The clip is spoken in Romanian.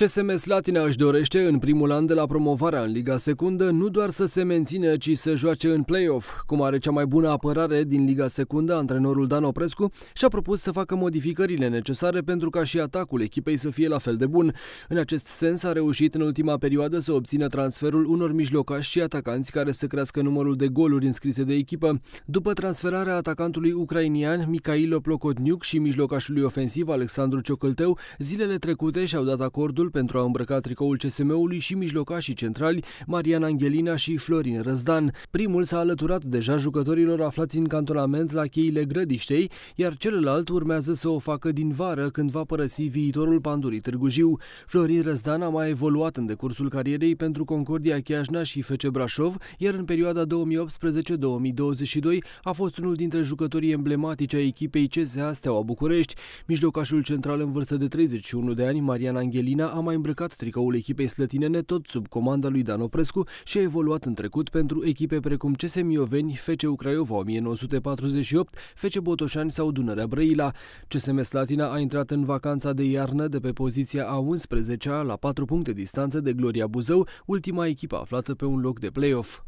CSM Slatina își dorește în primul an de la promovarea în Liga Secundă nu doar să se mențină, ci să joace în play-off. Cum are cea mai bună apărare din Liga Secundă, antrenorul Dan Oprescu și-a propus să facă modificările necesare pentru ca și atacul echipei să fie la fel de bun. În acest sens a reușit în ultima perioadă să obțină transferul unor mijlocași și atacanți care să crească numărul de goluri înscrise de echipă. După transferarea atacantului ucrainian Mikhailo Plokotniuc și mijlocașului ofensiv Alexandru Ciocălteu, zilele trecute și-au dat acordul golul pentru a îmbrăca tricoul CSM-ului și mijlocașii centrali Marian Angelina și Florin Răzdan. Primul s-a alăturat deja jucătorilor aflați în cantonament la cheile Grădiștei, iar celălalt urmează să o facă din vară când va părăsi viitorul Pandurii Târgu Jiu. Florin Răzdan a mai evoluat în decursul carierei pentru Concordia Chiajna și FC Brașov, iar în perioada 2018-2022 a fost unul dintre jucătorii emblematici a echipei CSA Steaua București. Mijlocașul central în vârstă de 31 de ani, Marian Angelina, a mai îmbrăcat tricoul echipei slătinene tot sub comanda lui Dan Oprescu și a evoluat în trecut pentru echipe precum CS Mioveni, FC Craiova 1948, FC Botoșani sau Dunărea Brăila. CSM Slatina a intrat în vacanța de iarnă de pe poziția a 11-a la 4 puncte distanță de Gloria Buzău, ultima echipă aflată pe un loc de play-off.